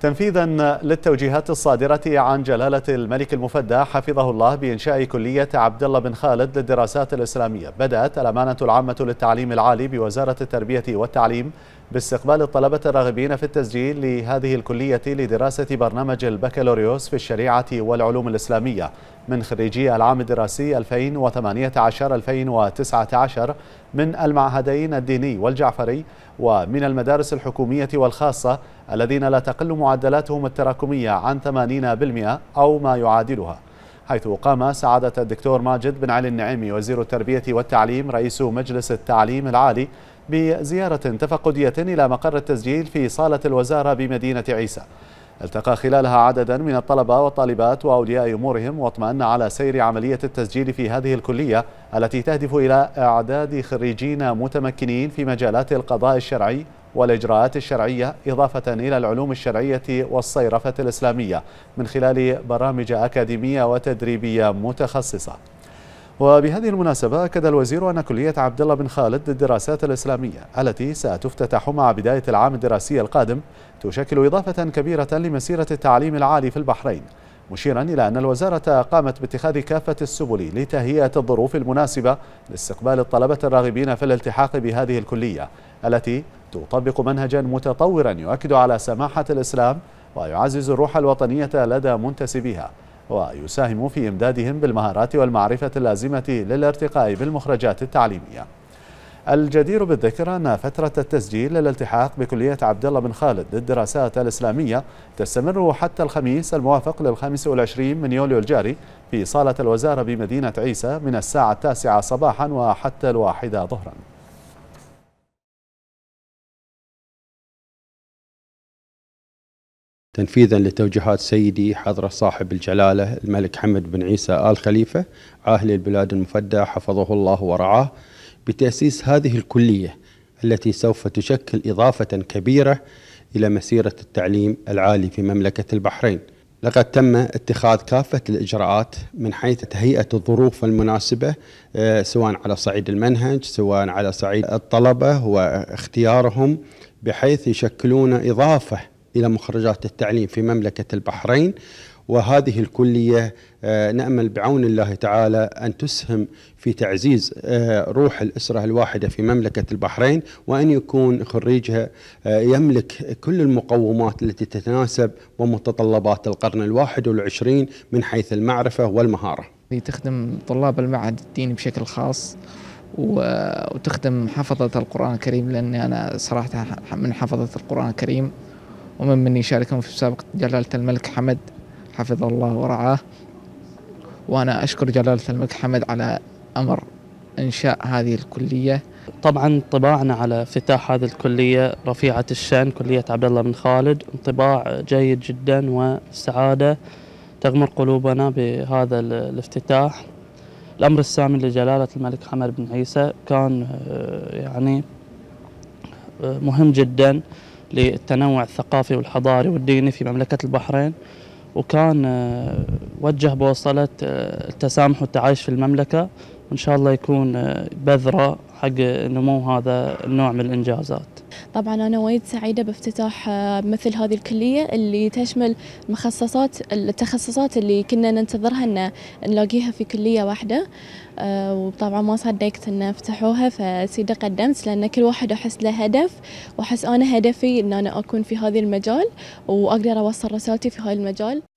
تنفيذا للتوجيهات الصادرة عن جلالة الملك المفدى حفظه الله بإنشاء كلية عبد الله بن خالد للدراسات الإسلامية بدأت الأمانة العامة للتعليم العالي بوزارة التربية والتعليم باستقبال الطلبة الراغبين في التسجيل لهذه الكلية لدراسة برنامج البكالوريوس في الشريعة والعلوم الإسلامية من خريجي العام الدراسي 2018-2019 من المعهدين الديني والجعفري ومن المدارس الحكومية والخاصة الذين لا تقل معدلاتهم التراكمية عن 80% أو ما يعادلها حيث قام سعادة الدكتور ماجد بن علي النعيمي وزير التربية والتعليم رئيس مجلس التعليم العالي بزيارة تفقدية إلى مقر التسجيل في صالة الوزارة بمدينة عيسى التقى خلالها عددا من الطلبة والطالبات وأولياء أمورهم واطمأن على سير عملية التسجيل في هذه الكلية التي تهدف إلى إعداد خريجين متمكنين في مجالات القضاء الشرعي والإجراءات الشرعية إضافة إلى العلوم الشرعية والصيرفة الإسلامية من خلال برامج أكاديمية وتدريبية متخصصة وبهذه المناسبة أكد الوزير أن كلية عبد الله بن خالد للدراسات الإسلامية التي ستفتتح مع بداية العام الدراسي القادم تشكل إضافة كبيرة لمسيرة التعليم العالي في البحرين مشيرا إلى أن الوزارة قامت باتخاذ كافة السبل لتهيئة الظروف المناسبة لاستقبال الطلبة الراغبين في الالتحاق بهذه الكلية التي تطبق منهجا متطورا يؤكد على سماحة الإسلام ويعزز الروح الوطنية لدى منتسبيها ويساهم في إمدادهم بالمهارات والمعرفة اللازمة للارتقاء بالمخرجات التعليمية الجدير بالذكر أن فترة التسجيل للالتحاق بكلية عبد الله بن خالد للدراسات الإسلامية تستمر حتى الخميس الموافق للخامس والعشرين من يوليو الجاري في صالة الوزارة بمدينة عيسى من الساعة التاسعة صباحا وحتى الواحدة ظهرا تنفيذا لتوجيهات سيدي حضرة صاحب الجلالة الملك حمد بن عيسى آل خليفة عاهل البلاد المفدى حفظه الله ورعاه بتأسيس هذه الكلية التي سوف تشكل إضافة كبيرة إلى مسيرة التعليم العالي في مملكة البحرين لقد تم اتخاذ كافة الإجراءات من حيث تهيئة الظروف المناسبة آه، سواء على صعيد المنهج سواء على صعيد الطلبة واختيارهم بحيث يشكلون إضافة إلى مخرجات التعليم في مملكة البحرين وهذه الكلية آه، نأمل بعون الله تعالى أن تسهم في تعزيز آه، روح الأسرة الواحدة في مملكة البحرين وأن يكون خريجها آه، يملك كل المقومات التي تتناسب ومتطلبات القرن الواحد والعشرين من حيث المعرفة والمهارة تخدم طلاب المعهد الديني بشكل خاص وتخدم حفظة القرآن الكريم لأني أنا صراحة من حفظة القرآن الكريم وممن يشاركهم في مسابقة جلالة الملك حمد حفظ الله ورعاه وأنا أشكر جلالة الملك حمد على أمر إنشاء هذه الكلية طبعا طباعنا على افتتاح هذه الكلية رفيعة الشأن كلية عبد الله بن خالد انطباع جيد جدا والسعادة تغمر قلوبنا بهذا الافتتاح الأمر السامي لجلالة الملك حمد بن عيسى كان آه، يعني آه، مهم جدا للتنوع الثقافي والحضاري والديني في مملكة البحرين وكان آه، وجه بوصلة آه، التسامح والتعايش في المملكة وإن شاء الله يكون آه، بذرة حق نمو هذا النوع من الإنجازات طبعا أنا وايد سعيدة بافتتاح آه، مثل هذه الكلية اللي تشمل مخصصات التخصصات اللي كنا ننتظرها أن نلاقيها في كلية واحدة آه، وطبعا ما صدقت أن فتحوها فسيدة قدمت لأن كل واحد أحس له هدف وأحس أنا هدفي أن أنا أكون في هذا المجال وأقدر أوصل رسالتي في هذا المجال